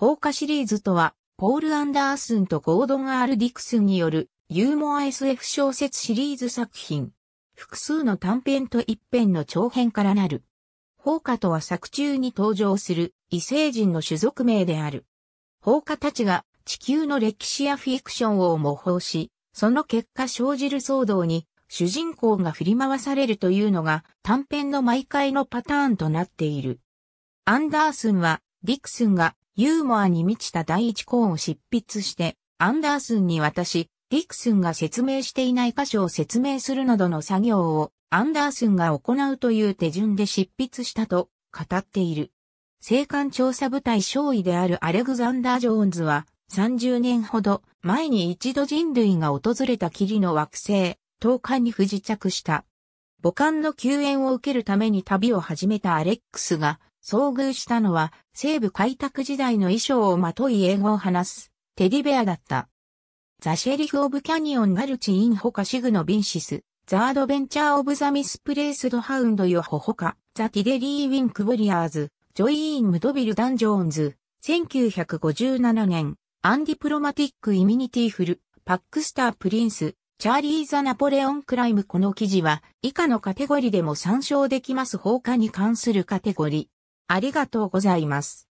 放火シリーズとは、ポール・アンダースンとゴードン・アール・ディクスンによるユーモア SF 小説シリーズ作品。複数の短編と一編の長編からなる。放火とは作中に登場する異星人の種族名である。放火たちが地球の歴史やフィクションを模倣し、その結果生じる騒動に主人公が振り回されるというのが短編の毎回のパターンとなっている。アンダースンはディクスンがユーモアに満ちた第一項を執筆して、アンダースンに渡し、ディクスンが説明していない箇所を説明するなどの作業をアンダースンが行うという手順で執筆したと語っている。青函調査部隊少尉であるアレグザンダー・ジョーンズは30年ほど前に一度人類が訪れた霧の惑星、東海に不時着した。母艦の救援を受けるために旅を始めたアレックスが遭遇したのは西部開拓時代の衣装をまとい英語を話すテディベアだった。ザ・シェリフ・オブ・キャニオン・ガルチ・イン・ホカ・シグノ・ビンシス、ザ・アドベンチャー・オブ・ザ・ミス・プレイスド・ハウンド・ヨホホカ、ザ・ティデリー・ウィンク・ウォリアーズ、ジョイイン・ムドビル・ダンジョーンズ、1957年、アンディプロマティック・イミニティフル、パックスター・プリンス、チャーリー・ザ・ナポレオン・クライムこの記事は以下のカテゴリでも参照できます放火に関するカテゴリありがとうございます。